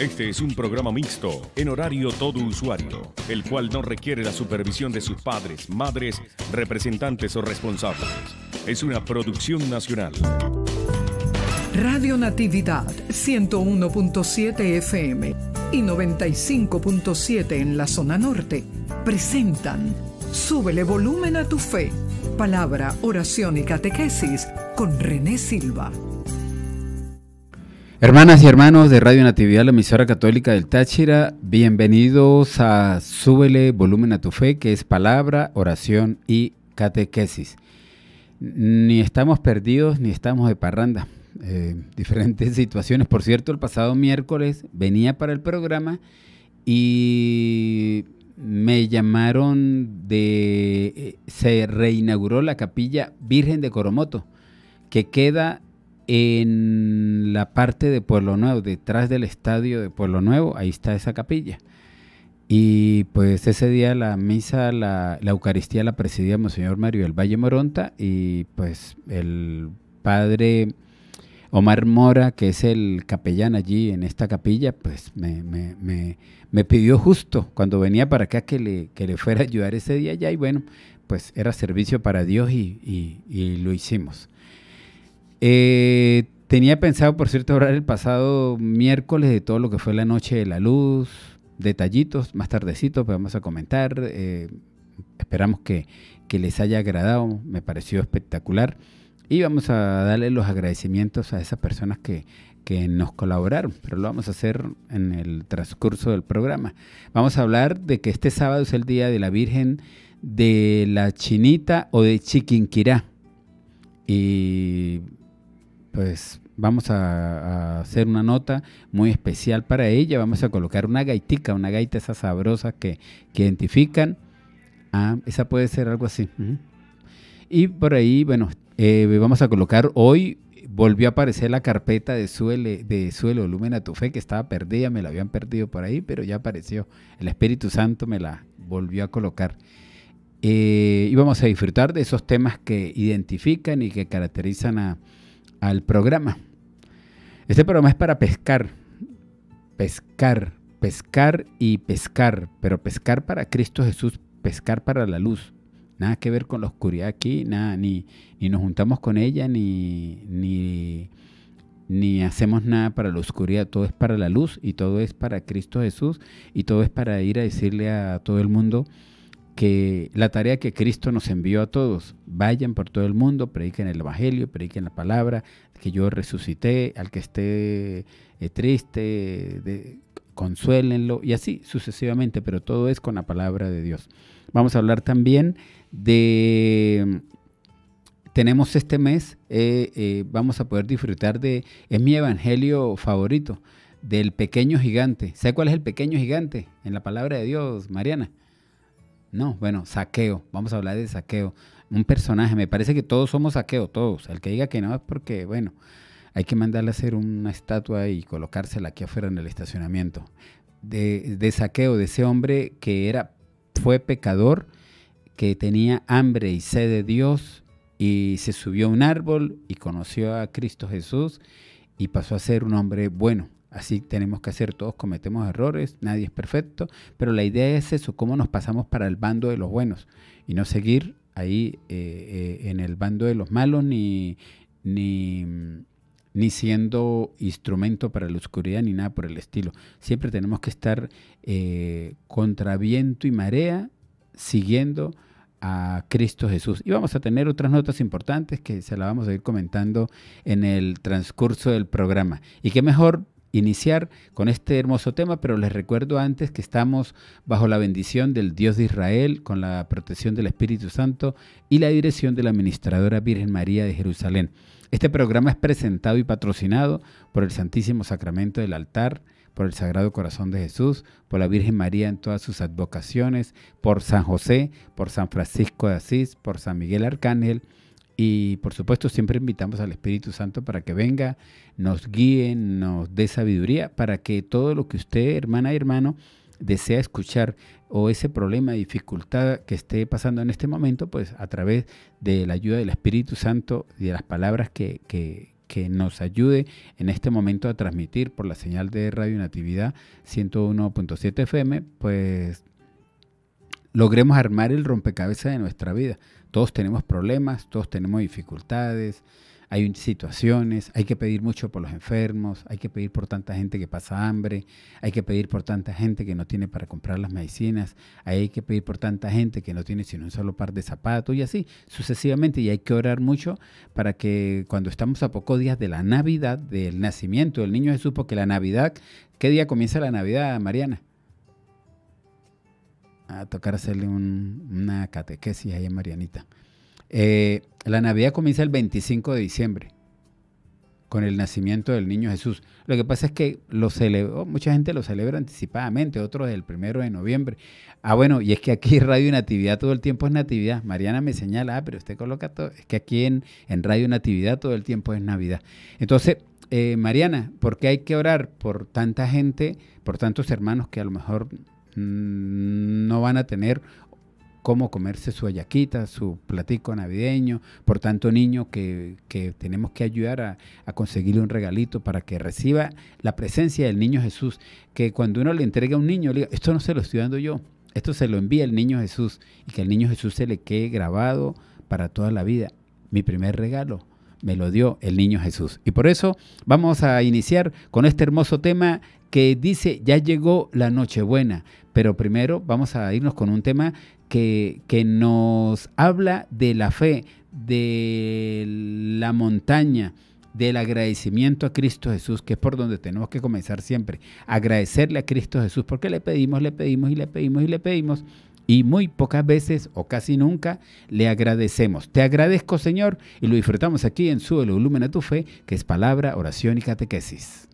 Este es un programa mixto, en horario todo usuario, el cual no requiere la supervisión de sus padres, madres, representantes o responsables. Es una producción nacional. Radio Natividad 101.7 FM y 95.7 en la zona norte presentan Súbele volumen a tu fe. Palabra, oración y catequesis con René Silva. Hermanas y hermanos de Radio Natividad, la emisora católica del Táchira, bienvenidos a Súbele Volumen a tu Fe, que es palabra, oración y catequesis. Ni estamos perdidos ni estamos de parranda. Eh, diferentes situaciones. Por cierto, el pasado miércoles venía para el programa y me llamaron de... Eh, se reinauguró la capilla Virgen de Coromoto, que queda en la parte de Pueblo Nuevo, detrás del estadio de Pueblo Nuevo, ahí está esa capilla. Y pues ese día la misa, la, Eucaristía la presidía Monseñor Mario del Valle Moronta y pues el padre Omar Mora, que es el capellán allí en esta capilla, pues me, me, me, pidió justo cuando venía para acá que le, que le fuera a ayudar ese día allá y bueno, pues era servicio para Dios y lo hicimos. Eh, tenía pensado, por cierto, hablar el pasado miércoles de todo lo que fue la noche de la luz, detallitos, más tardecitos pues pero vamos a comentar. Eh, esperamos que, les haya agradado, me pareció espectacular. Y vamos a darle los agradecimientos a esas personas que, que nos colaboraron, pero lo vamos a hacer en el transcurso del programa. Vamos a hablar de que este sábado es el Día de la Virgen de la Chinita o de Chiquinquirá. Y pues vamos a, hacer una nota muy especial para ella. Vamos a colocar una gaitica, una gaita esa sabrosa que, identifican. Ah, esa puede ser algo así. Y por ahí, bueno, eh, vamos a colocar hoy. Volvió a aparecer la carpeta de de suelo Lumen a tu fe, que estaba perdida, me la habían perdido por ahí, pero ya apareció. El Espíritu Santo me la volvió a colocar. Eh, y vamos a disfrutar de esos temas que identifican y que caracterizan a, al programa. Este programa es para pescar, pescar, pescar y pescar, pero pescar para Cristo Jesús, pescar para la luz. Nada que ver con la oscuridad aquí, nada, ni, nos juntamos con ella, ni, ni, ni hacemos nada para la oscuridad, todo es para la luz y todo es para Cristo Jesús y todo es para ir a decirle a todo el mundo que la tarea que Cristo nos envió a todos, vayan por todo el mundo, prediquen el Evangelio, prediquen la palabra, que yo resucité, al que esté eh, triste, consuélenlo, y así sucesivamente, pero todo es con la palabra de Dios. Vamos a hablar también de... Tenemos este mes, eh, eh, vamos a poder disfrutar de, es mi evangelio favorito, del pequeño gigante. ¿Sabe cuál es el pequeño gigante en la palabra de Dios, Mariana? No, bueno, saqueo. Vamos a hablar de saqueo. Un personaje, me parece que todos somos saqueo, todos. El que diga que no es porque, bueno, hay que mandarle a hacer una estatua y colocársela aquí afuera en el estacionamiento. De, de saqueo, de ese hombre que era, fue pecador, que tenía hambre y sed de Dios y se subió a un árbol y conoció a Cristo Jesús y pasó a ser un hombre bueno Así tenemos que hacer, todos cometemos errores, nadie es perfecto, pero la idea es eso, cómo nos pasamos para el bando de los buenos y no seguir ahí eh, eh, en el bando de los malos ni, ni, siendo instrumento para la oscuridad ni nada por el estilo. Siempre tenemos que estar eh, contra viento y marea siguiendo a Cristo Jesús. Y vamos a tener otras notas importantes que se las vamos a ir comentando en el transcurso del programa. Y qué mejor iniciar con este hermoso tema, pero les recuerdo antes que estamos bajo la bendición del Dios de Israel, con la protección del Espíritu Santo y la dirección de la Administradora Virgen María de Jerusalén. Este programa es presentado y patrocinado por el Santísimo Sacramento del altar, por el Sagrado Corazón de Jesús, por la Virgen María en todas sus advocaciones, por San José, por San Francisco de Asís, por San Miguel Arcángel, y por supuesto siempre invitamos al Espíritu Santo para que venga, nos guíe, nos dé sabiduría, para que todo lo que usted, hermana y hermano, desea escuchar o ese problema, dificultad que esté pasando en este momento, pues a través de la ayuda del Espíritu Santo y de las palabras que, que, nos ayude en este momento a transmitir por la señal de Radio Natividad 101.7 FM, pues logremos armar el rompecabezas de nuestra vida. Todos tenemos problemas, todos tenemos dificultades, hay situaciones, hay que pedir mucho por los enfermos, hay que pedir por tanta gente que pasa hambre, hay que pedir por tanta gente que no tiene para comprar las medicinas, hay que pedir por tanta gente que no tiene sino un solo par de zapatos y así sucesivamente. Y hay que orar mucho para que cuando estamos a pocos días de la Navidad, del nacimiento del niño Jesús, porque la Navidad, ¿qué día comienza la Navidad, Mariana? a tocar hacerle una catequesis ahí a Marianita. Eh, la Navidad comienza el 25 de diciembre con el nacimiento del niño Jesús. Lo que pasa es que lo celebró, oh, mucha gente lo celebra anticipadamente, otros el primero de noviembre. Ah, bueno, y es que aquí Radio Natividad todo el tiempo es Natividad. Mariana me señala, ah, pero usted coloca todo. Es que aquí en, Radio Natividad todo el tiempo es Navidad. Entonces, eh, Mariana, ¿por qué hay que orar por tanta gente, por tantos hermanos que a lo mejor Mm, no van a tener cómo comerse su ayaquita, su platico navideño, por tanto niño que, tenemos que ayudar a, conseguirle un regalito para que reciba la presencia del niño Jesús, que cuando uno le entrega a un niño, esto no se lo estoy dando yo, esto se lo envía el niño Jesús y que el niño Jesús se le quede grabado para toda la vida. Mi primer regalo me lo dio el niño Jesús. Y por eso vamos a iniciar con este hermoso tema que dice, ya llegó la Nochebuena, pero primero vamos a irnos con un tema que, que nos habla de la fe, de la montaña, del agradecimiento a Cristo Jesús, que es por donde tenemos que comenzar siempre. Agradecerle a Cristo Jesús, porque le pedimos, le pedimos y le pedimos y le pedimos. Y muy pocas veces o casi nunca le agradecemos. Te agradezco, Señor, y lo disfrutamos aquí en suelo Volumen tu Fe, que es palabra, oración y catequesis.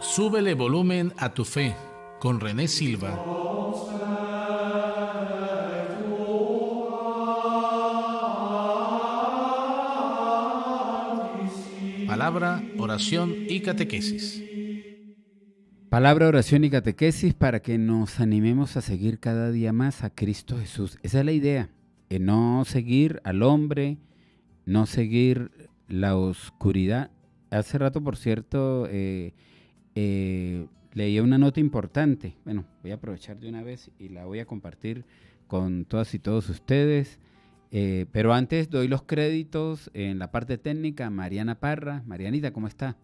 Súbele volumen a tu fe con René Silva. Palabra, oración y catequesis. Palabra, oración y catequesis para que nos animemos a seguir cada día más a Cristo Jesús. Esa es la idea, eh, no seguir al hombre, no seguir la oscuridad. Hace rato, por cierto, eh, eh, leía una nota importante. Bueno, voy a aprovechar de una vez y la voy a compartir con todas y todos ustedes. Eh, pero antes doy los créditos en la parte técnica Mariana Parra. Marianita, ¿cómo está?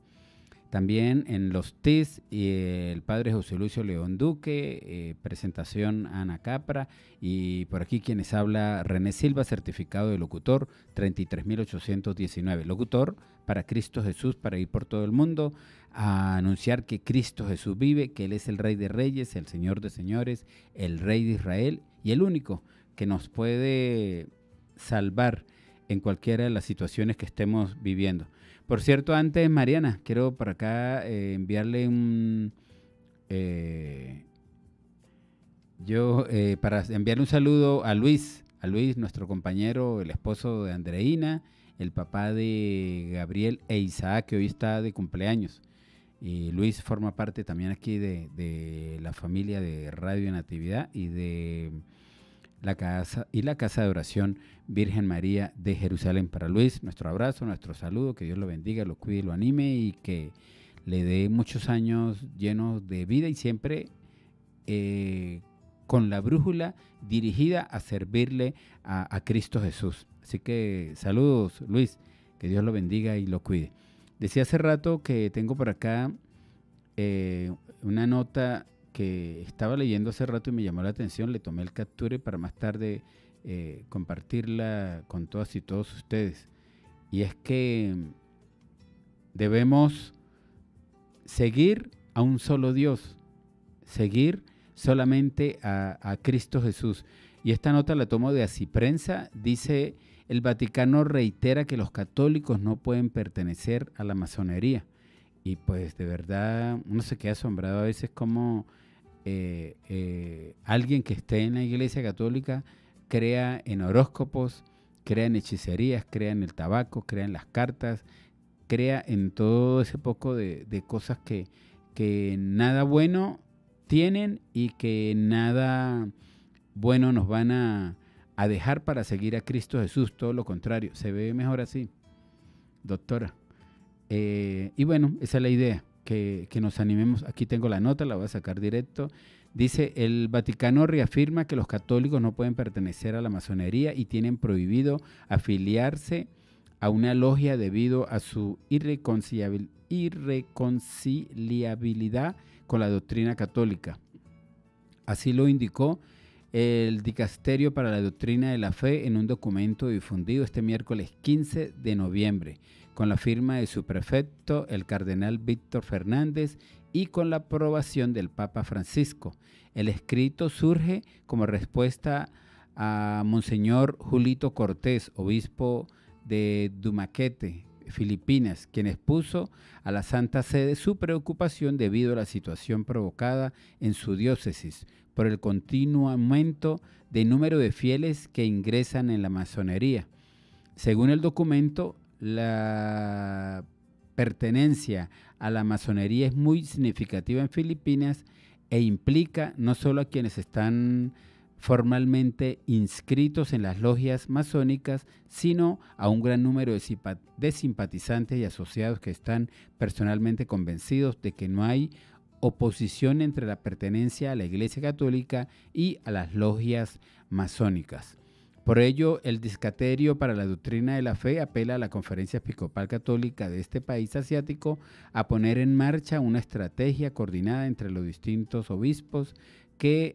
También en los TIS y el padre José Lucio León Duque, eh, presentación Ana Capra y por aquí quienes habla René Silva, certificado de locutor 33819, locutor para Cristo Jesús, para ir por todo el mundo, a anunciar que Cristo Jesús vive, que Él es el Rey de Reyes, el Señor de Señores, el Rey de Israel y el único que nos puede salvar en cualquiera de las situaciones que estemos viviendo. Por cierto, antes, Mariana, quiero por acá eh, enviarle un... Eh, yo, eh, para enviarle un saludo a Luis, a Luis, nuestro compañero, el esposo de Andreina, el papá de Gabriel e Isaac, que hoy está de cumpleaños. Y Luis forma parte también aquí de, la familia de Radio Natividad y de la casa y la casa de oración Virgen María de Jerusalén. Para Luis, nuestro abrazo, nuestro saludo, que Dios lo bendiga, lo cuide, lo anime y que le dé muchos años llenos de vida y siempre eh, con la brújula dirigida a servirle a Cristo Jesús. Así que saludos, Luis. Que Dios lo bendiga y lo cuide. Decía hace rato que tengo por acá eh, una nota que estaba leyendo hace rato y me llamó la atención. Le tomé el capture para más tarde eh, compartirla con todas y todos ustedes. Y es que debemos seguir a un solo Dios, seguir solamente a, Cristo Jesús. Y esta nota la tomo de Así Prensa, dice el Vaticano reitera que los católicos no pueden pertenecer a la masonería. Y pues de verdad uno se queda asombrado a veces como eh, eh, alguien que esté en la iglesia católica crea en horóscopos, crea en hechicerías, crea en el tabaco, crea en las cartas, crea en todo ese poco de, cosas que nada bueno tienen y que nada bueno nos van a, a dejar para seguir a Cristo Jesús, todo lo contrario, se ve mejor así, doctora. Eh, y bueno, esa es la idea, que, nos animemos. Aquí tengo la nota, la voy a sacar directo. Dice, el Vaticano reafirma que los católicos no pueden pertenecer a la masonería y tienen prohibido afiliarse a una logia debido a su irreconciliabilidad con la doctrina católica. Así lo indicó el Dicasterio para la Doctrina de la Fe en un documento difundido este miércoles 15 de noviembre, con la firma de su prefecto, el cardenal Víctor Fernández, y con la aprobación del Papa Francisco. El escrito surge como respuesta a Monseñor Julito Cortés, obispo de Dumaquete, Filipinas, quien expuso a la Santa Sede su preocupación debido a la situación provocada en su diócesis por el continuo aumento del número de fieles que ingresan en la masonería. Según el documento, la pertenencia a la masonería es muy significativa en Filipinas e implica no solo a quienes están formalmente inscritos en las logias masónicas, sino a un gran número de simpatizantes y asociados que están personalmente convencidos de que no hay oposición entre la pertenencia a la Iglesia Católica y a las logias masónicas. Por ello, el Discaterio para la Doctrina de la Fe apela a la Conferencia Episcopal Católica de este país asiático a poner en marcha una estrategia coordinada entre los distintos obispos que,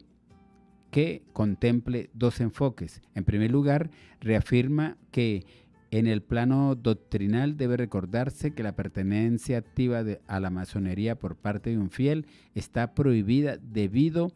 que contemple dos enfoques. En primer lugar, reafirma que en el plano doctrinal debe recordarse que la pertenencia activa a la masonería por parte de un fiel está prohibida debido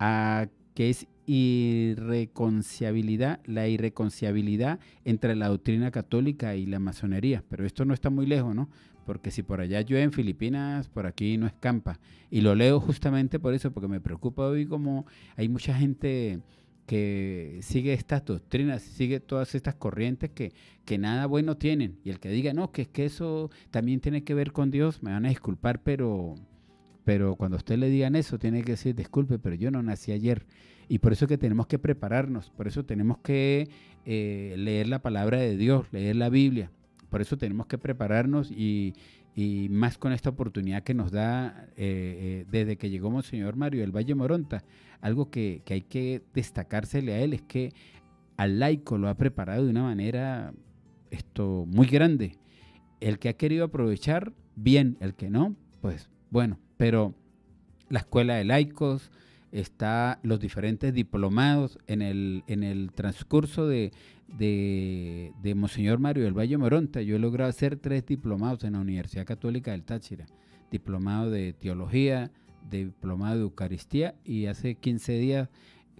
a que es irreconciabilidad, la irreconciabilidad entre la doctrina católica y la masonería. Pero esto no está muy lejos, ¿no? Porque si por allá llueve en Filipinas, por aquí no escampa. Y lo leo justamente por eso, porque me preocupa hoy como hay mucha gente que sigue estas doctrinas, sigue todas estas corrientes que, que nada bueno tienen. Y el que diga, no, que es que eso también tiene que ver con Dios, me van a disculpar, pero, pero cuando usted le digan eso, tiene que decir, disculpe, pero yo no nací ayer. Y por eso es que tenemos que prepararnos, por eso tenemos que eh, leer la palabra de Dios, leer la Biblia. Por eso tenemos que prepararnos y, y más con esta oportunidad que nos da eh, eh, desde que llegó señor Mario del Valle Moronta. Algo que, que, hay que destacársele a él es que al laico lo ha preparado de una manera esto muy grande. El que ha querido aprovechar, bien, el que no, pues bueno, pero la escuela de laicos, está los diferentes diplomados en el, en el transcurso de, de, Monseñor Mario del Valle Moronta, yo he logrado hacer tres diplomados en la Universidad Católica del Táchira. Diplomado de Teología, diplomado de Eucaristía y hace 15 días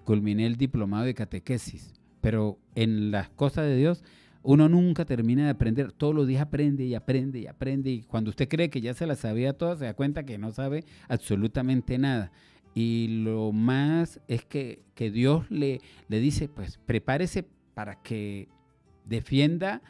culminé el diplomado de Catequesis. Pero en las cosas de Dios uno nunca termina de aprender, todos los días aprende y aprende y aprende y cuando usted cree que ya se la sabía toda se da cuenta que no sabe absolutamente nada. Y lo más es que, que Dios le, le dice, pues prepárese para que defienda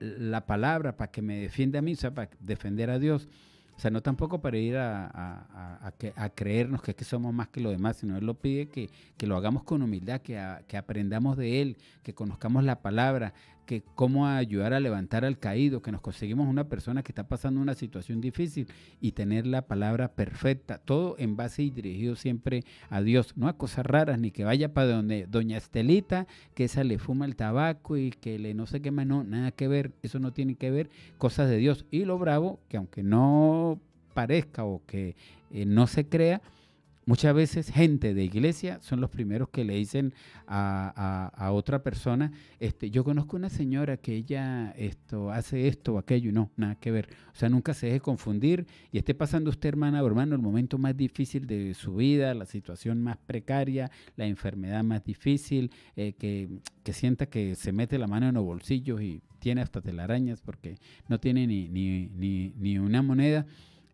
la palabra, para que me defienda a mí, o sea, para defender a Dios. O sea, no tampoco para ir a, creernos que que somos más que los demás, sino Él lo pide que, lo hagamos con humildad, que, que, aprendamos de Él, que conozcamos la palabra, que cómo ayudar a levantar al caído, que nos conseguimos una persona que está pasando una situación difícil y tener la palabra perfecta, todo en base y dirigido siempre a Dios, no a cosas raras, ni que vaya para donde doña Estelita, que esa le fuma el tabaco y que le no se quema, no, nada que ver, eso no tiene que ver, cosas de Dios. Y lo bravo, que aunque no parezca o que eh, no se crea, Muchas veces gente de iglesia son los primeros que le dicen a, otra persona, este, yo conozco una señora que ella esto, hace esto o aquello, y no, nada que ver. O sea, nunca se deje confundir y esté pasando usted, hermana o hermano, el momento más difícil de su vida, la situación más precaria, la enfermedad más difícil, eh, que, sienta que se mete la mano en los bolsillos y tiene hasta telarañas porque no tiene ni, ni, ni, ni una moneda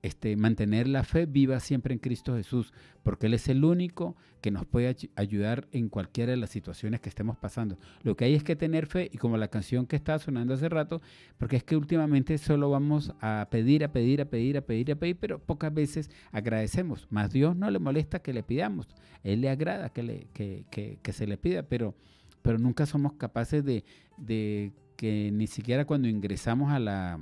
este, mantener la fe viva siempre en Cristo Jesús, porque Él es el único que nos puede ayudar en cualquiera de las situaciones que estemos pasando. Lo que hay es que tener fe y como la canción que estaba sonando hace rato, porque es que últimamente solo vamos a pedir, a pedir, a pedir, a pedir, a pedir, pero pocas veces agradecemos. Más Dios no le molesta que le pidamos, Él le agrada que, le, se le pida, pero, pero nunca somos capaces de, de que ni siquiera cuando ingresamos a la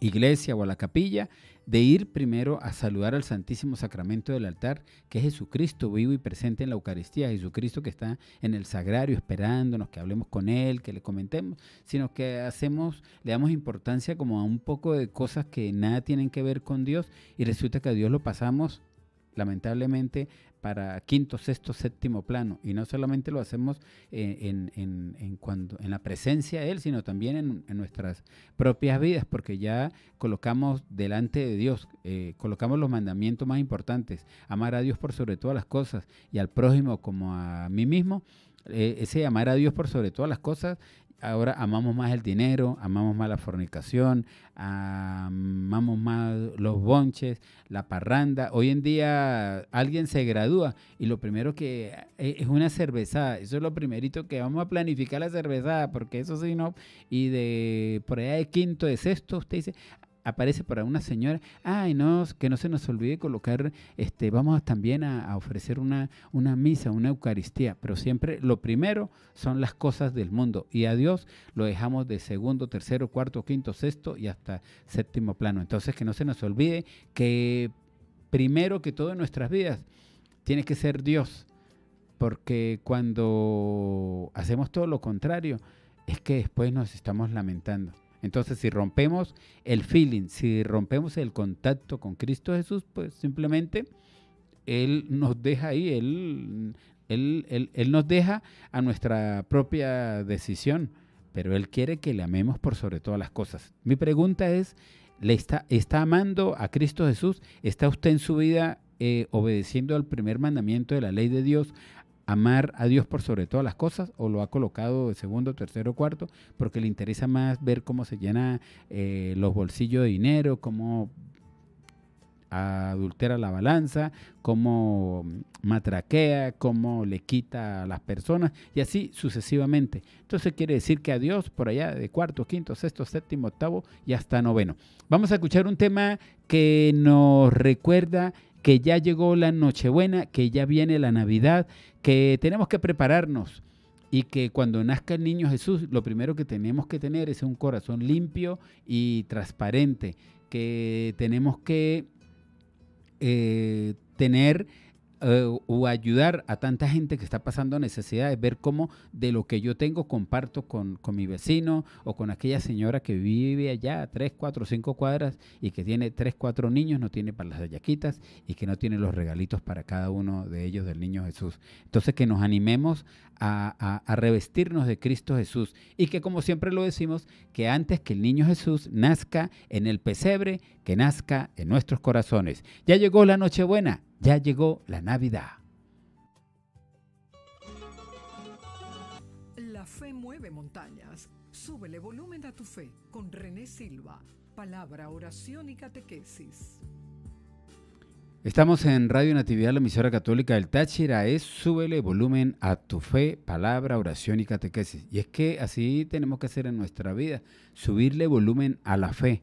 iglesia o a la capilla, de ir primero a saludar al Santísimo Sacramento del altar, que es Jesucristo vivo y presente en la Eucaristía, Jesucristo que está en el sagrario esperándonos, que hablemos con Él, que le comentemos, sino que hacemos, le damos importancia como a un poco de cosas que nada tienen que ver con Dios y resulta que a Dios lo pasamos lamentablemente para quinto, sexto, séptimo plano. Y no solamente lo hacemos eh, en, cuando, en la presencia de Él, sino también en, nuestras propias vidas, porque ya colocamos delante de Dios, eh, colocamos los mandamientos más importantes, amar a Dios por sobre todas las cosas y al prójimo como a mí mismo. Eh, ese amar a Dios por sobre todas las cosas ahora amamos más el dinero, amamos más la fornicación, amamos más los bonches, la parranda. Hoy en día alguien se gradúa y lo primero que eh, es una cerveza. Eso es lo primerito que vamos a planificar la cerveza porque eso sí no. Y de por allá de quinto, de sexto, usted dice, aparece para una señora, ay, no, que no se nos olvide colocar, este, vamos también a, ofrecer una, una, misa, una Eucaristía, pero siempre lo primero son las cosas del mundo y a Dios lo dejamos de segundo, tercero, cuarto, quinto, sexto y hasta séptimo plano. Entonces que no se nos olvide que primero que todo en nuestras vidas tiene que ser Dios, porque cuando hacemos todo lo contrario, es que después nos estamos lamentando. Entonces, si rompemos el feeling, si rompemos el contacto con Cristo Jesús, pues simplemente Él nos deja ahí, Él, él, nos deja a nuestra propia decisión, pero Él quiere que le amemos por sobre todas las cosas. Mi pregunta es, ¿le está, amando a Cristo Jesús? ¿Está usted en su vida eh, obedeciendo al primer mandamiento de la ley de Dios, amar a Dios por sobre todas las cosas o lo ha colocado de segundo, tercero, cuarto, porque le interesa más ver cómo se llena eh, los bolsillos de dinero, cómo adultera la balanza, cómo matraquea, cómo le quita a las personas y así sucesivamente. Entonces quiere decir que a Dios por allá de cuarto, quinto, sexto, séptimo, octavo y hasta noveno. Vamos a escuchar un tema que nos recuerda que ya llegó la Nochebuena, que ya viene la Navidad, que tenemos que prepararnos y que cuando nazca el niño Jesús, lo primero que tenemos que tener es un corazón limpio y transparente, que tenemos que eh, tener eh, o ayudar a tanta gente que está pasando necesidades, ver cómo de lo que yo tengo comparto con, mi vecino o con aquella señora que vive allá tres, cuatro, cinco cuadras y que tiene tres, cuatro niños, no tiene para las hallaquitas y que no tiene los regalitos para cada uno de ellos del niño Jesús. Entonces que nos animemos a, a revestirnos de Cristo Jesús y que como siempre lo decimos, que antes que el niño Jesús nazca en el pesebre, que nazca en nuestros corazones. Ya llegó la Nochebuena ya llegó la Navidad. La fe mueve montañas. Súbele volumen a tu fe con René Silva. Palabra, oración y catequesis. Estamos en Radio Natividad, la emisora católica del Táchira. Es súbele volumen a tu fe, palabra, oración y catequesis. Y es que así tenemos que hacer en nuestra vida, subirle volumen a la fe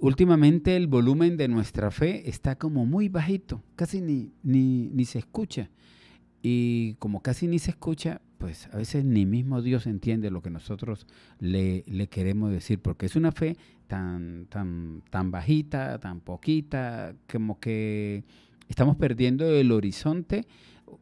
últimamente el volumen de nuestra fe está como muy bajito, casi ni, ni, se escucha. Y como casi ni se escucha, pues a veces ni mismo Dios entiende lo que nosotros le, queremos decir, porque es una fe tan, tan, tan bajita, tan poquita, como que estamos perdiendo el horizonte,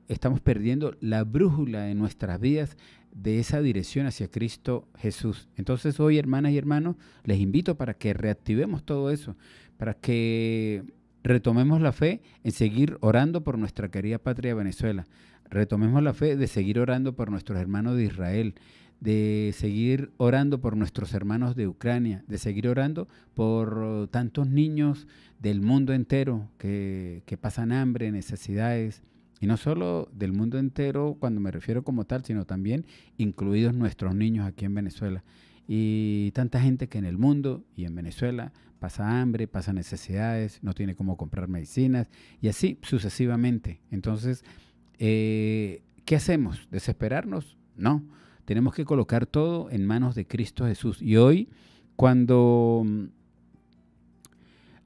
estamos perdiendo la brújula de nuestras vidas de esa dirección hacia Cristo Jesús. Entonces hoy, hermanas y hermanos, les invito para que reactivemos todo eso, para que retomemos la fe en seguir orando por nuestra querida patria Venezuela. Retomemos la fe de seguir orando por nuestros hermanos de Israel, de seguir orando por nuestros hermanos de Ucrania, de seguir orando por tantos niños del mundo entero que, que pasan hambre, necesidades, y no solo del mundo entero, cuando me refiero como tal, sino también incluidos nuestros niños aquí en Venezuela. Y tanta gente que en el mundo y en Venezuela pasa hambre, pasa necesidades, no tiene cómo comprar medicinas y así sucesivamente. Entonces, eh, ¿qué hacemos? ¿Desesperarnos? No. Tenemos que colocar todo en manos de Cristo Jesús. Y hoy, cuando mm,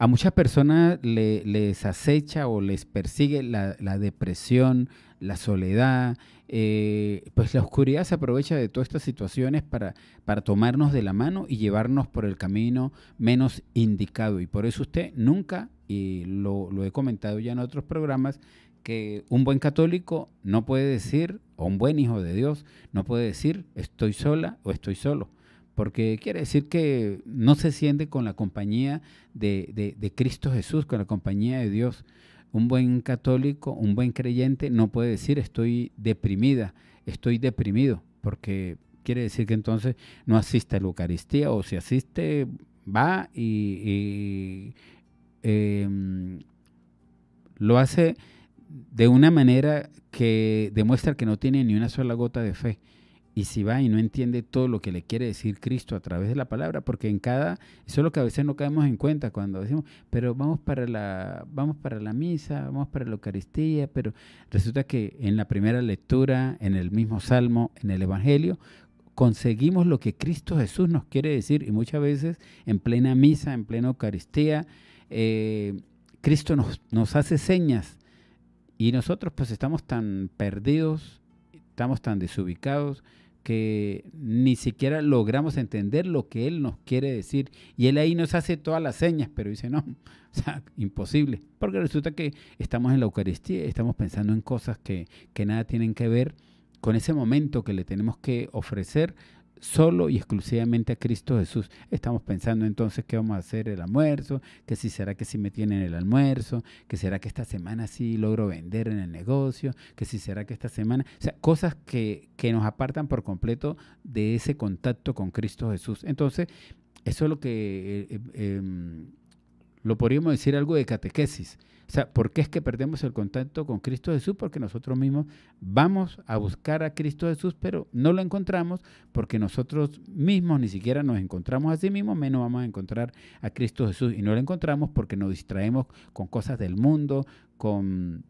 a muchas personas les acecha o les persigue la, depresión, la soledad, eh, pues la oscuridad se aprovecha de todas estas situaciones para, para tomarnos de la mano y llevarnos por el camino menos indicado. Y por eso usted nunca, y lo, lo he comentado ya en otros programas, que un buen católico no puede decir, o un buen hijo de Dios, no puede decir estoy sola o estoy solo porque quiere decir que no se siente con la compañía de, Cristo Jesús, con la compañía de Dios. Un buen católico, un buen creyente no puede decir estoy deprimida, estoy deprimido, porque quiere decir que entonces no asiste a la Eucaristía o si asiste va y, em, lo hace de una manera que demuestra que no tiene ni una sola gota de fe y si va y no entiende todo lo que le quiere decir Cristo a través de la palabra, porque en cada, eso es lo que a veces no caemos en cuenta cuando decimos, pero vamos para la, vamos para la misa, vamos para la Eucaristía, pero resulta que en la primera lectura, en el mismo Salmo, en el Evangelio, conseguimos lo que Cristo Jesús nos quiere decir, y muchas veces en plena misa, en plena Eucaristía, eh, Cristo nos, nos hace señas, y nosotros pues estamos tan perdidos, estamos tan desubicados, que ni siquiera logramos entender lo que Él nos quiere decir. Y Él ahí nos hace todas las señas, pero dice, no, o sea, imposible. Porque resulta que estamos en la Eucaristía, estamos pensando en cosas que, que nada tienen que ver con ese momento que le tenemos que ofrecer solo y exclusivamente a Cristo Jesús. Estamos pensando entonces qué vamos a hacer el almuerzo, que si será que si me tienen el almuerzo, que será que esta semana sí logro vender en el negocio, que si será que esta semana, o sea, cosas que, que nos apartan por completo de ese contacto con Cristo Jesús. Entonces, eso es lo que eh, eh, em, lo podríamos decir algo de catequesis. O sea, ¿por qué es que perdemos el contacto con Cristo Jesús? Porque nosotros mismos vamos a buscar a Cristo Jesús, pero no lo encontramos porque nosotros mismos ni siquiera nos encontramos a sí mismos, menos vamos a encontrar a Cristo Jesús. Y no lo encontramos porque nos distraemos con cosas del mundo, con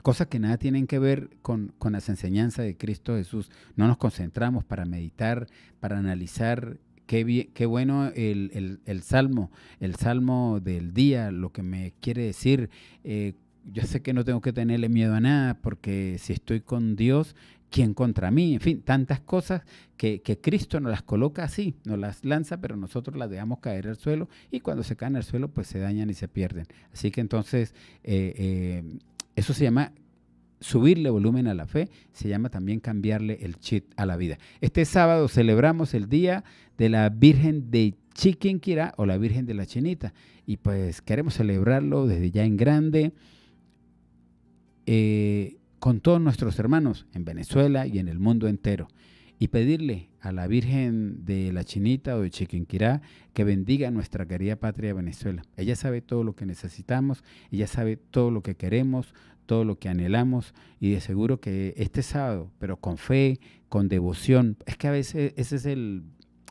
cosas que nada tienen que ver con, con, las enseñanzas de Cristo Jesús. No nos concentramos para meditar, para analizar Qué, qué bueno el, salmo, el salmo del día, lo que me quiere decir. Eh, yo sé que no tengo que tenerle miedo a nada, porque si estoy con Dios, ¿quién contra mí? En fin, tantas cosas que, Cristo nos las coloca así, nos las lanza, pero nosotros las dejamos caer al suelo y cuando se caen al suelo, pues se dañan y se pierden. Así que entonces, eh, eh, eso se llama subirle volumen a la fe, se llama también cambiarle el chip a la vida. Este sábado celebramos el Día de la Virgen de Chiquinquirá o la Virgen de la Chinita y pues queremos celebrarlo desde ya en grande. Eh, con todos nuestros hermanos en Venezuela y en el mundo entero y pedirle a la Virgen de la Chinita o de Chiquinquirá que bendiga nuestra querida patria Venezuela. Ella sabe todo lo que necesitamos, ella sabe todo lo que queremos, todo lo que anhelamos y de seguro que este sábado, pero con fe, con devoción, es que a veces ese es el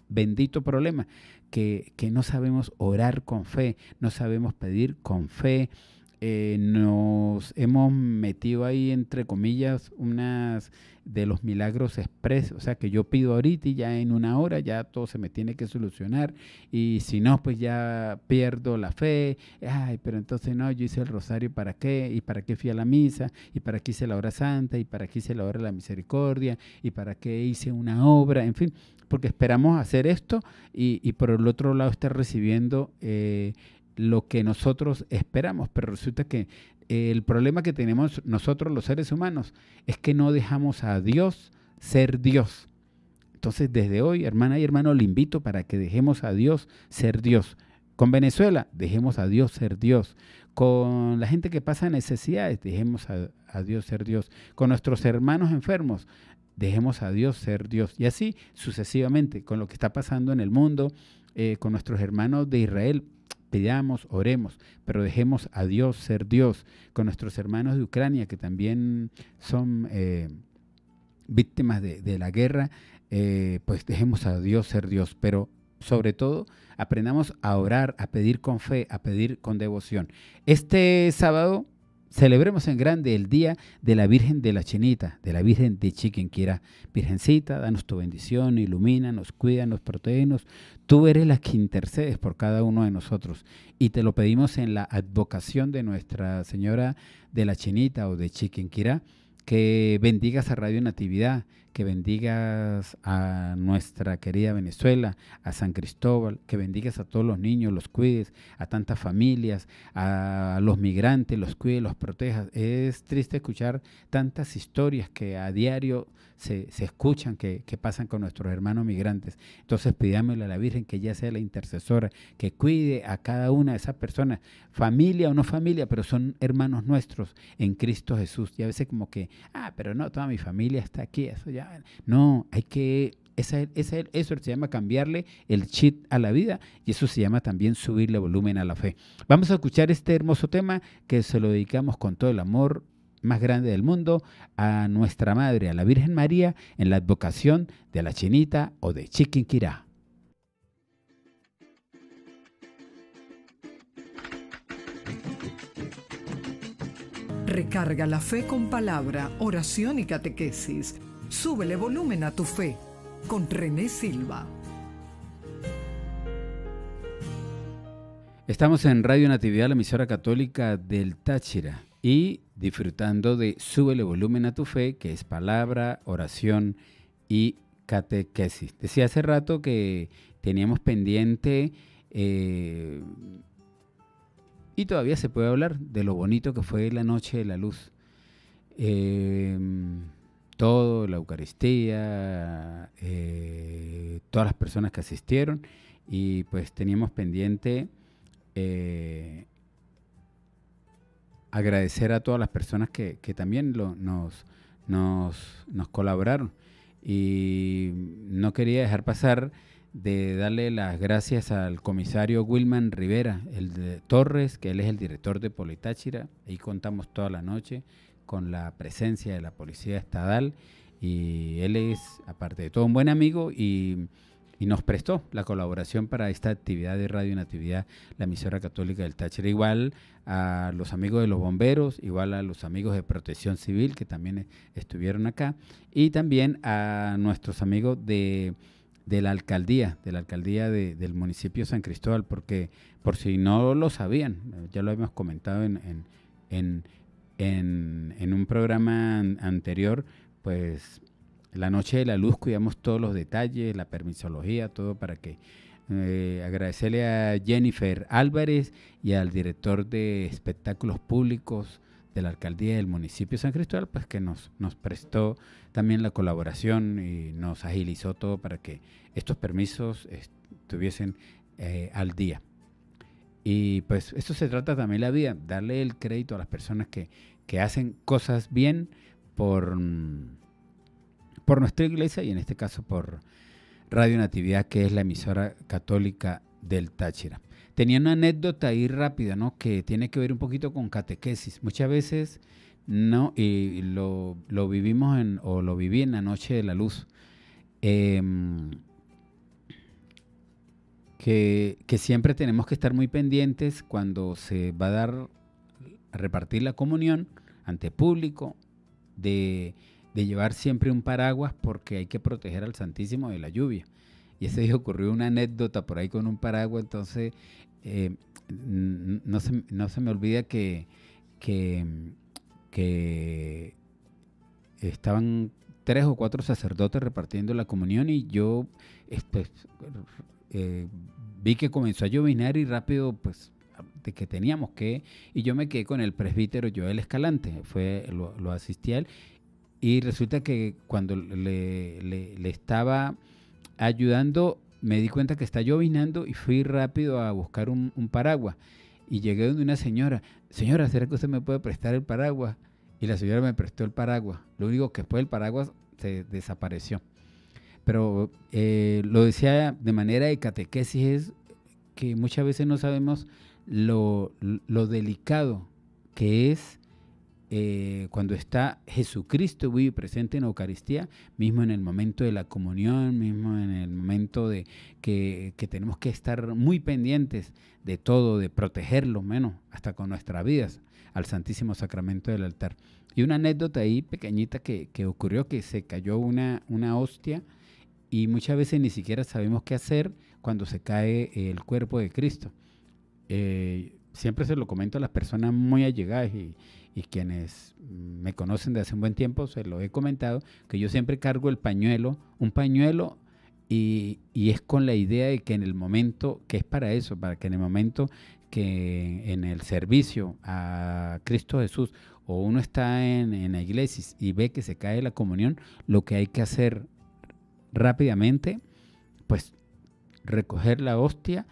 bendito problema, que, que no sabemos orar con fe, no sabemos pedir con fe, eh, nos hemos metido ahí, entre comillas, unas de los milagros expresos, o sea, que yo pido ahorita y ya en una hora ya todo se me tiene que solucionar y si no, pues ya pierdo la fe, ay, pero entonces no, yo hice el rosario para qué, y para qué fui a la misa, y para qué hice la hora santa, y para qué hice la hora de la misericordia, y para qué hice una obra, en fin, porque esperamos hacer esto y, por el otro lado estar recibiendo... Eh, lo que nosotros esperamos, pero resulta que eh, el problema que tenemos nosotros los seres humanos es que no dejamos a Dios ser Dios. Entonces desde hoy, hermana y hermano, le invito para que dejemos a Dios ser Dios. Con Venezuela, dejemos a Dios ser Dios. Con la gente que pasa necesidades, dejemos a, Dios ser Dios. Con nuestros hermanos enfermos, dejemos a Dios ser Dios. Y así sucesivamente, con lo que está pasando en el mundo, eh, con nuestros hermanos de Israel, pidamos, oremos, pero dejemos a Dios ser Dios, con nuestros hermanos de Ucrania que también son eh, víctimas de, la guerra, eh, pues dejemos a Dios ser Dios, pero sobre todo aprendamos a orar, a pedir con fe, a pedir con devoción. Este sábado Celebremos en grande el día de la Virgen de la Chinita, de la Virgen de Chiquinquirá. Virgencita, danos tu bendición, ilumina, nos cuida, nos protege, Tú eres la que intercedes por cada uno de nosotros y te lo pedimos en la advocación de Nuestra Señora de la Chinita o de Chiquinquirá, que bendigas a Radio Natividad, que bendigas a nuestra querida Venezuela, a San Cristóbal, que bendigas a todos los niños, los cuides, a tantas familias, a los migrantes, los cuides, los protejas. Es triste escuchar tantas historias que a diario se, escuchan, que, pasan con nuestros hermanos migrantes. Entonces pidiámosle a la Virgen que ella sea la intercesora, que cuide a cada una de esas personas, familia o no familia, pero son hermanos nuestros en Cristo Jesús. Y a veces como que, ah, pero no, toda mi familia está aquí, eso ya no, hay que, eso se llama cambiarle el chit a la vida y eso se llama también subirle volumen a la fe. Vamos a escuchar este hermoso tema que se lo dedicamos con todo el amor más grande del mundo a nuestra madre, a la Virgen María, en la advocación de la Chinita o de Chiquinquirá. Recarga la fe con palabra, oración y catequesis. Súbele volumen a tu fe con René Silva. Estamos en Radio Natividad, la emisora católica del Táchira, y disfrutando de Súbele volumen a tu fe, que es palabra, oración y catequesis. Decía hace rato que teníamos pendiente eh, y todavía se puede hablar de lo bonito que fue la noche de la luz. Eh, todo, la Eucaristía, eh, todas las personas que asistieron y pues teníamos pendiente eh, agradecer a todas las personas que, que también lo, nos, nos, nos colaboraron y no quería dejar pasar de darle las gracias al comisario Wilman Rivera, el de Torres, que él es el director de Politáchira. Ahí contamos toda la noche con la presencia de la policía estatal y él es, aparte de todo, un buen amigo y, nos prestó la colaboración para esta actividad de Radio Natividad, la emisora católica del Táchira, igual a los amigos de los bomberos, igual a los amigos de Protección Civil que también estuvieron acá y también a nuestros amigos de la alcaldía, de la alcaldía del municipio San Cristóbal, porque por si no lo sabían, ya lo habíamos comentado en, en, un programa anterior, pues la noche de la luz cuidamos todos los detalles, la permisología, todo para que eh, agradecerle a Jennifer Álvarez y al director de espectáculos públicos de la alcaldía del municipio San Cristóbal, pues que nos, nos prestó también la colaboración y nos agilizó todo para que estos permisos eh, estuviesen eh, al día. Y pues esto se trata también la vida, darle el crédito a las personas que, hacen cosas bien por, mm, por nuestra iglesia y en este caso por Radio Natividad, que es la emisora católica del Táchira. Tenía una anécdota ahí rápida, ¿no? Que tiene que ver un poquito con catequesis. Muchas veces, no, y lo, lo vivimos en, o lo viví en la noche de la luz. Eh, que, siempre tenemos que estar muy pendientes cuando se va a dar a repartir la comunión ante público, de, llevar siempre un paraguas porque hay que proteger al Santísimo de la lluvia. Y ese día ocurrió una anécdota por ahí con un paraguas, entonces eh, no, se, me olvida que, estaban tres o cuatro sacerdotes repartiendo la comunión y yo eh, pues, eh, vi que comenzó a llovinar y rápido, pues, de que teníamos que, y yo me quedé con el presbítero Joel Escalante, fue, lo, lo asistí a él, y resulta que cuando le, estaba ayudando, me di cuenta que está llovinando y fui rápido a buscar un, paraguas. Y llegué donde una señora, señora, ¿será que usted me puede prestar el paraguas? Y la señora me prestó el paraguas. Lo único que fue el paraguas se desapareció pero eh, lo decía de manera de catequesis, es que muchas veces no sabemos lo, delicado que es eh, cuando está Jesucristo vivo presente en la Eucaristía, mismo en el momento de la comunión, mismo en el momento de que, tenemos que estar muy pendientes de todo, de protegerlo menos, hasta con nuestras vidas, al Santísimo Sacramento del altar. Y una anécdota ahí pequeñita que, ocurrió, que se cayó una, una hostia y muchas veces ni siquiera sabemos qué hacer cuando se cae el cuerpo de Cristo. Eh, siempre se lo comento a las personas muy allegadas y, quienes me conocen de hace un buen tiempo, se lo he comentado, que yo siempre cargo el pañuelo, un pañuelo, y, es con la idea de que en el momento, que es para eso, para que en el momento que en el servicio a Cristo Jesús o uno está en, en la iglesia y ve que se cae la comunión, lo que hay que hacer rápidamente, pues recoger la hostia.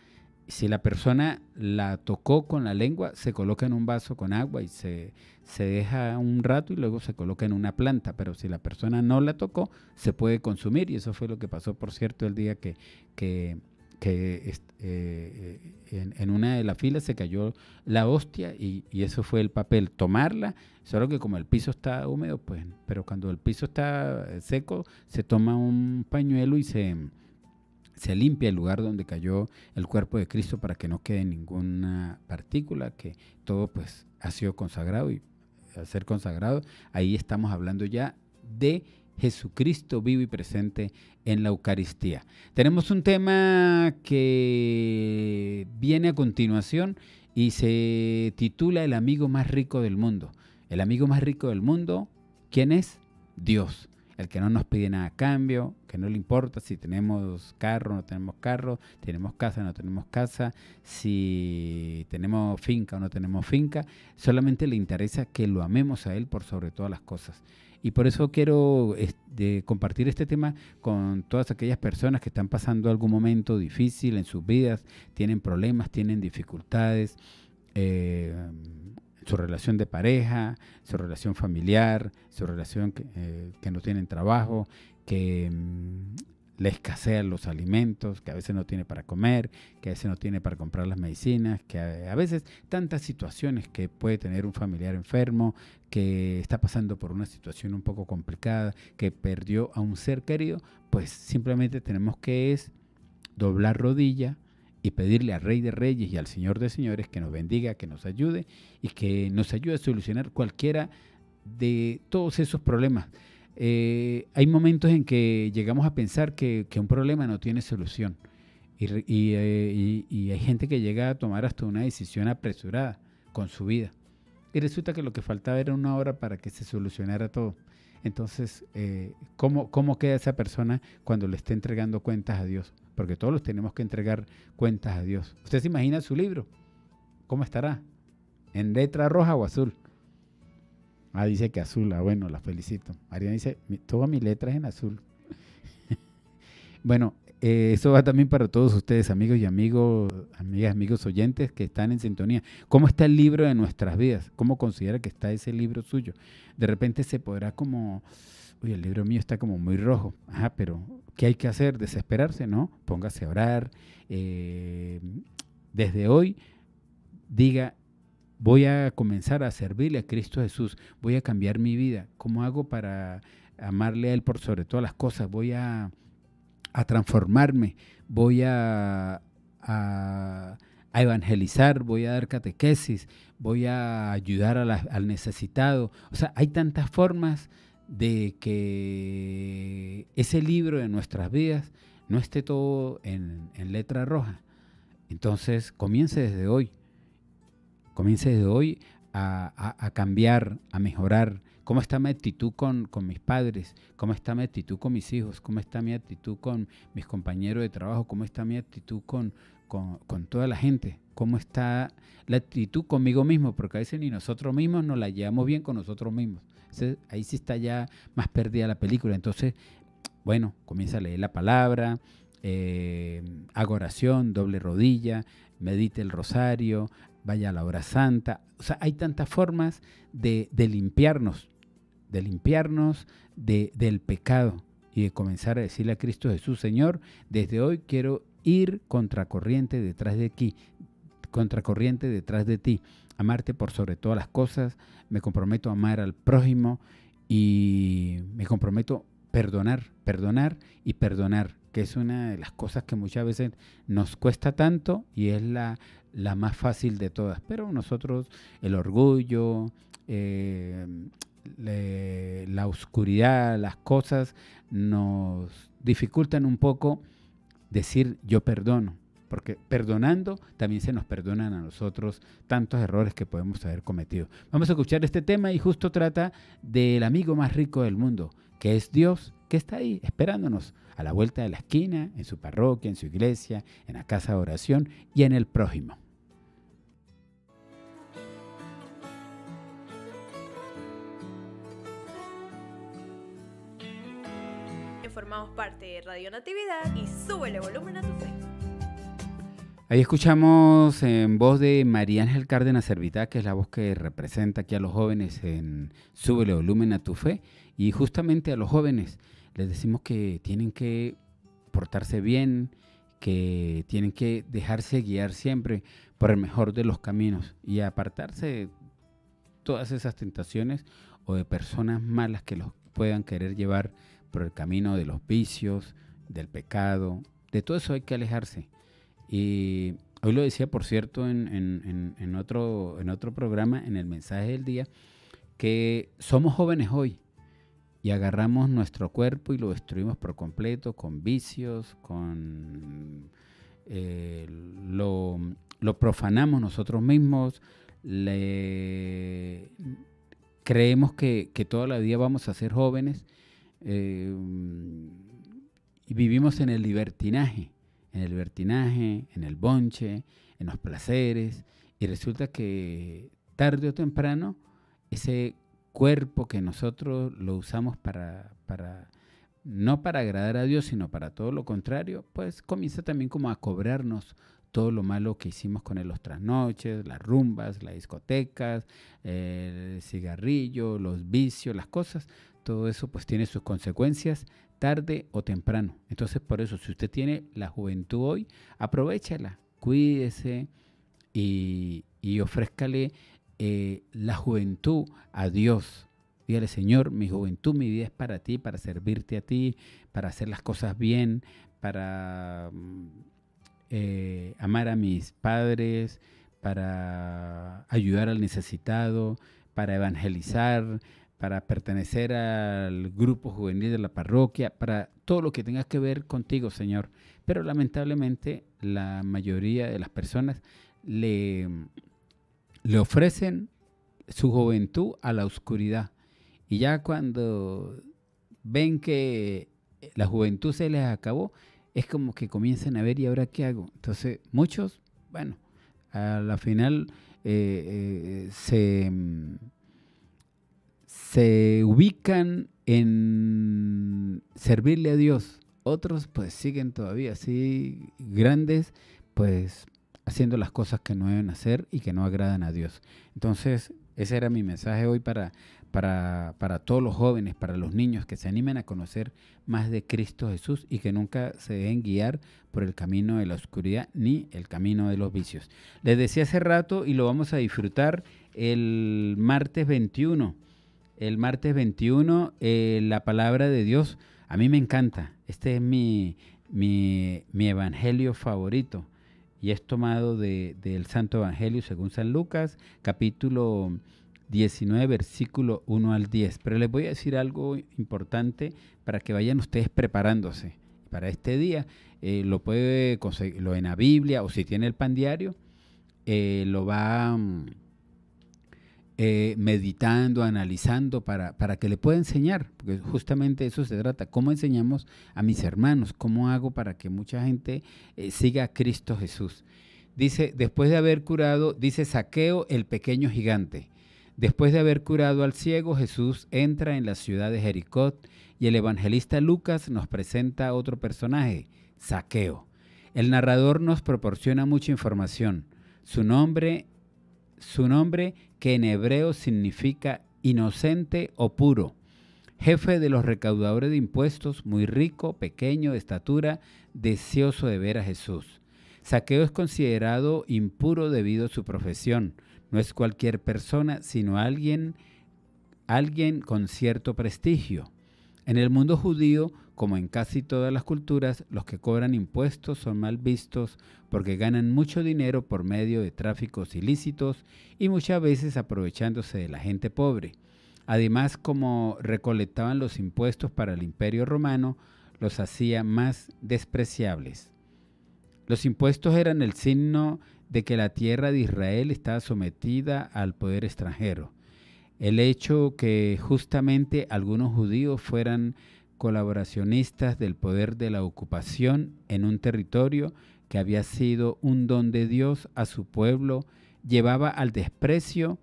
Si la persona la tocó con la lengua, se coloca en un vaso con agua y se, deja un rato y luego se coloca en una planta. Pero si la persona no la tocó, se puede consumir. Y eso fue lo que pasó, por cierto, el día que, que que eh, eh, en, una de las filas se cayó la hostia y, eso fue el papel, tomarla, solo que como el piso está húmedo, pues, pero cuando el piso está eh, seco, se toma un pañuelo y se, se limpia el lugar donde cayó el cuerpo de Cristo para que no quede ninguna partícula, que todo pues ha sido consagrado y al ser consagrado, ahí estamos hablando ya de Jesucristo vivo y presente en la Eucaristía. Tenemos un tema que viene a continuación y se titula El amigo más rico del mundo. El amigo más rico del mundo, ¿quién es? Dios. El que no nos pide nada a cambio, que no le importa si tenemos carro, o no tenemos carro, tenemos casa, o no tenemos casa, si tenemos finca o no tenemos finca, solamente le interesa que lo amemos a Él por sobre todas las cosas. Y por eso quiero este, compartir este tema con todas aquellas personas que están pasando algún momento difícil en sus vidas, tienen problemas, tienen dificultades. Eh, su relación de pareja, su relación familiar, su relación que, eh, que no tienen trabajo, que mm, le escasean los alimentos, que a veces no tiene para comer, que a veces no tiene para comprar las medicinas, que a veces tantas situaciones que puede tener un familiar enfermo, que está pasando por una situación un poco complicada, que perdió a un ser querido, pues simplemente tenemos que es doblar rodilla y pedirle al Rey de Reyes y al Señor de Señores que nos bendiga, que nos ayude y que nos ayude a solucionar cualquiera de todos esos problemas. Eh, hay momentos en que llegamos a pensar que, un problema no tiene solución eh, y, hay gente que llega a tomar hasta una decisión apresurada con su vida. Y resulta que lo que faltaba era una hora para que se solucionara todo. Entonces, eh, ¿cómo, ¿cómo queda esa persona cuando le esté entregando cuentas a Dios? Porque todos los tenemos que entregar cuentas a Dios. ¿Usted se imagina su libro? ¿Cómo estará? ¿En letra roja o azul? Ah, dice que azul. Ah, bueno, la felicito. María dice, toda mi letra es en azul. bueno, eh, eso va también para todos ustedes, amigos y amigos, amigas, amigos oyentes que están en sintonía. ¿Cómo está el libro de nuestras vidas? ¿Cómo considera que está ese libro suyo? De repente se podrá como, uy, el libro mío está como muy rojo. Ajá, pero ¿qué hay que hacer? ¿Desesperarse? No, póngase a orar. Eh, desde hoy, diga, voy a comenzar a servirle a Cristo Jesús, voy a cambiar mi vida, ¿cómo hago para amarle a Él por sobre todas las cosas? Voy a, transformarme, voy a, evangelizar, voy a dar catequesis, voy a ayudar al necesitado. O sea, hay tantas formas de que ese libro de nuestras vidas no esté todo en letra roja. Entonces, comience desde hoy. Comience desde hoy a, cambiar, a mejorar. ¿Cómo está mi actitud con, mis padres? ¿Cómo está mi actitud con mis hijos? ¿Cómo está mi actitud con mis compañeros de trabajo? ¿Cómo está mi actitud con, toda la gente? ¿Cómo está la actitud conmigo mismo? Porque a veces ni nosotros mismos nos la llevamos bien con nosotros mismos. ahí sí está ya más perdida la película. Entonces, bueno, comienza a leer la palabra, eh, hago oración, doble rodilla, medite el rosario, vaya a la hora santa. O sea, hay tantas formas de, limpiarnos, de limpiarnos del pecado y de comenzar a decirle a Cristo Jesús, Señor, desde hoy quiero ir contracorriente detrás de ti, contracorriente detrás de ti, amarte por sobre todas las cosas, me comprometo a amar al prójimo y me comprometo perdonar, perdonar y perdonar que es una de las cosas que muchas veces nos cuesta tanto y es la, la más fácil de todas. Pero nosotros, el orgullo, eh, la oscuridad, las cosas, nos dificultan un poco decir yo perdono porque perdonando también se nos perdonan a nosotros tantos errores que podemos haber cometido. Vamos a escuchar este tema y justo trata del amigo más rico del mundo, que es Dios, que está ahí esperándonos a la vuelta de la esquina, en su parroquia, en su iglesia, en la casa de oración y en el prójimo. Formamos parte de Radio Natividad y sube volumen a tu Ahí escuchamos en voz de María Ángel Cárdenas Servitá, que es la voz que representa aquí a los jóvenes en Súbele Volumen a tu Fe. Y justamente a los jóvenes les decimos que tienen que portarse bien, que tienen que dejarse guiar siempre por el mejor de los caminos y apartarse de todas esas tentaciones o de personas malas que los puedan querer llevar por el camino de los vicios, del pecado. De todo eso hay que alejarse y hoy lo decía, por cierto, en, otro, programa, en el mensaje del día, que somos jóvenes hoy y agarramos nuestro cuerpo y lo destruimos por completo con vicios, con eh, lo, profanamos nosotros mismos, creemos que, toda la vida vamos a ser jóvenes eh, y vivimos en el libertinaje en el vertinaje, en el bonche, en los placeres, y resulta que tarde o temprano ese cuerpo que nosotros lo usamos para, para no para agradar a Dios, sino para todo lo contrario, pues comienza también como a cobrarnos todo lo malo que hicimos con él, los trasnoches, las rumbas, las discotecas, el cigarrillo, los vicios, las cosas, todo eso pues tiene sus consecuencias tarde o temprano. Entonces, por eso, si usted tiene la juventud hoy, aprovechala, cuídese y, y ofrézcale eh, la juventud a Dios. Dígale, Señor, mi juventud, mi vida es para ti, para servirte a ti, para hacer las cosas bien, para mm, eh, amar a mis padres, para ayudar al necesitado, para evangelizar, para pertenecer al grupo juvenil de la parroquia, para todo lo que tenga que ver contigo, Señor. Pero lamentablemente la mayoría de las personas le, le ofrecen su juventud a la oscuridad. Y ya cuando ven que la juventud se les acabó, es como que comienzan a ver y ahora qué hago. Entonces muchos, bueno, a la final eh, eh, se se ubican en servirle a Dios. Otros pues siguen todavía así grandes, pues haciendo las cosas que no deben hacer y que no agradan a Dios. Entonces, ese era mi mensaje hoy para, para, todos los jóvenes, para los niños, que se animen a conocer más de Cristo Jesús y que nunca se deben guiar por el camino de la oscuridad ni el camino de los vicios. Les decía hace rato y lo vamos a disfrutar el martes 21 el martes 21, eh, la palabra de Dios. A mí me encanta. Este es mi, mi, evangelio favorito. Y es tomado del Santo Evangelio según San Lucas, capítulo 19, versículo 1 al 10. Pero les voy a decir algo importante para que vayan ustedes preparándose para este día. Eh, lo puede conseguirlo en la Biblia o si tiene el pan diario, eh, lo va... Mm, eh, meditando, analizando, para, para que le pueda enseñar, porque justamente eso se trata, cómo enseñamos a mis hermanos, cómo hago para que mucha gente eh, siga a Cristo Jesús. Dice, después de haber curado, dice saqueo el pequeño gigante. Después de haber curado al ciego, Jesús entra en la ciudad de Jericó y el evangelista Lucas nos presenta otro personaje, Saqueo. El narrador nos proporciona mucha información. Su nombre su nombre que en hebreo significa inocente o puro, jefe de los recaudadores de impuestos, muy rico, pequeño, de estatura, deseoso de ver a Jesús. Saqueo es considerado impuro debido a su profesión. No es cualquier persona, sino alguien, alguien con cierto prestigio. En el mundo judío como en casi todas las culturas, los que cobran impuestos son mal vistos porque ganan mucho dinero por medio de tráficos ilícitos y muchas veces aprovechándose de la gente pobre. Además, como recolectaban los impuestos para el imperio romano, los hacía más despreciables. Los impuestos eran el signo de que la tierra de Israel estaba sometida al poder extranjero. El hecho que justamente algunos judíos fueran colaboracionistas del poder de la ocupación en un territorio que había sido un don de Dios a su pueblo, llevaba al desprecio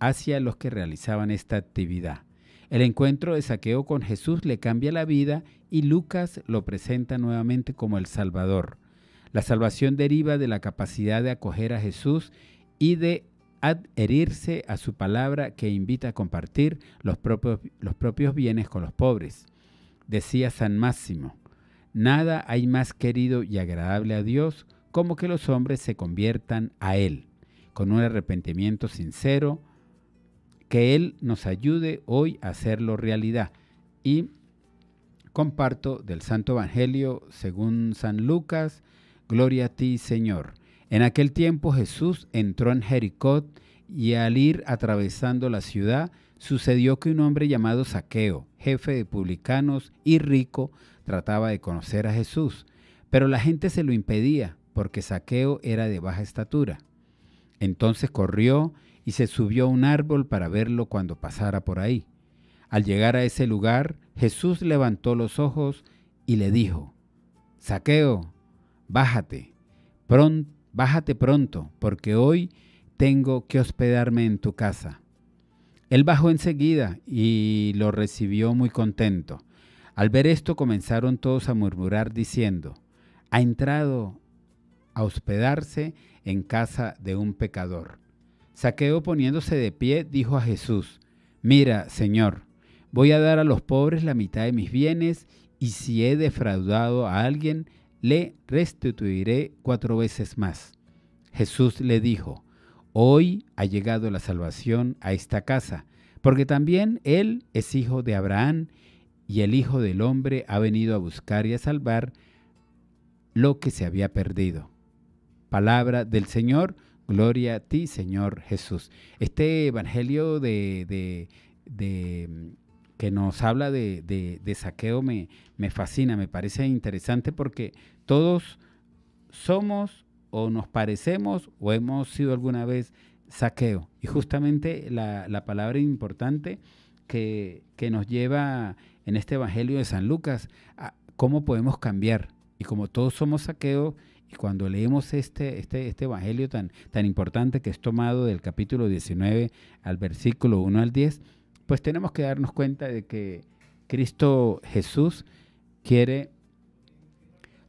hacia los que realizaban esta actividad. El encuentro de Saqueo con Jesús le cambia la vida y Lucas lo presenta nuevamente como el Salvador. La salvación deriva de la capacidad de acoger a Jesús y de adherirse a su palabra que invita a compartir los propios, los propios bienes con los pobres. Decía San Máximo, nada hay más querido y agradable a Dios como que los hombres se conviertan a Él, con un arrepentimiento sincero, que Él nos ayude hoy a hacerlo realidad. Y comparto del Santo Evangelio según San Lucas, Gloria a ti Señor. En aquel tiempo Jesús entró en Jericó y al ir atravesando la ciudad sucedió que un hombre llamado Saqueo, jefe de publicanos y rico, trataba de conocer a Jesús, pero la gente se lo impedía porque Saqueo era de baja estatura. Entonces corrió y se subió a un árbol para verlo cuando pasara por ahí. Al llegar a ese lugar, Jesús levantó los ojos y le dijo, Saqueo, bájate, pronto, bájate pronto, porque hoy tengo que hospedarme en tu casa. Él bajó enseguida y lo recibió muy contento. Al ver esto comenzaron todos a murmurar diciendo, ha entrado a hospedarse en casa de un pecador. Saqueo poniéndose de pie dijo a Jesús, mira, Señor, voy a dar a los pobres la mitad de mis bienes y si he defraudado a alguien, le restituiré cuatro veces más. Jesús le dijo, Hoy ha llegado la salvación a esta casa, porque también Él es hijo de Abraham y el Hijo del Hombre ha venido a buscar y a salvar lo que se había perdido. Palabra del Señor, gloria a ti Señor Jesús. Este Evangelio de, que nos habla de, saqueo me, me, fascina, me parece interesante porque todos somos o nos parecemos o hemos sido alguna vez saqueo. Y justamente la, palabra importante que, nos lleva en este Evangelio de San Lucas a cómo podemos cambiar. Y como todos somos saqueo, y cuando leemos este, este, este Evangelio tan, tan importante que es tomado del capítulo 19 al versículo 1 al 10, pues tenemos que darnos cuenta de que Cristo Jesús quiere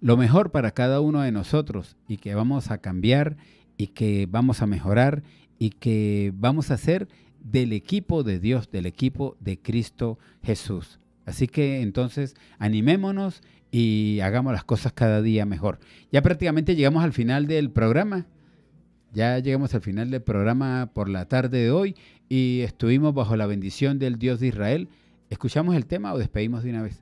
lo mejor para cada uno de nosotros y que vamos a cambiar y que vamos a mejorar y que vamos a ser del equipo de Dios, del equipo de Cristo Jesús. Así que entonces animémonos y hagamos las cosas cada día mejor. Ya prácticamente llegamos al final del programa. Ya llegamos al final del programa por la tarde de hoy y estuvimos bajo la bendición del Dios de Israel. ¿Escuchamos el tema o despedimos de una vez?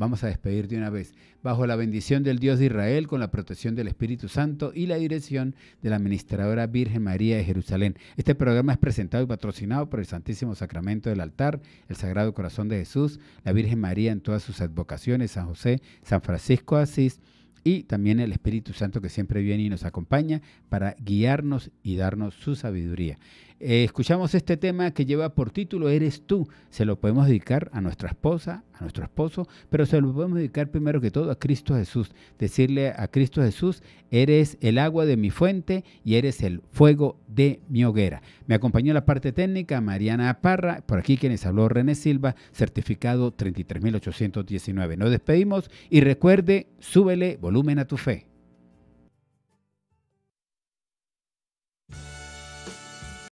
Vamos a despedir de una vez. Bajo la bendición del Dios de Israel, con la protección del Espíritu Santo y la dirección de la administradora Virgen María de Jerusalén. Este programa es presentado y patrocinado por el Santísimo Sacramento del altar, el Sagrado Corazón de Jesús, la Virgen María en todas sus advocaciones, San José, San Francisco Asís y también el Espíritu Santo que siempre viene y nos acompaña para guiarnos y darnos su sabiduría. Eh, escuchamos este tema que lleva por título Eres tú. Se lo podemos dedicar a nuestra esposa, a nuestro esposo, pero se lo podemos dedicar primero que todo a Cristo Jesús. Decirle a Cristo Jesús, eres el agua de mi fuente y eres el fuego de mi hoguera. Me acompañó la parte técnica Mariana Parra, por aquí quienes habló René Silva, certificado 33819. Nos despedimos y recuerde, súbele volumen a tu fe.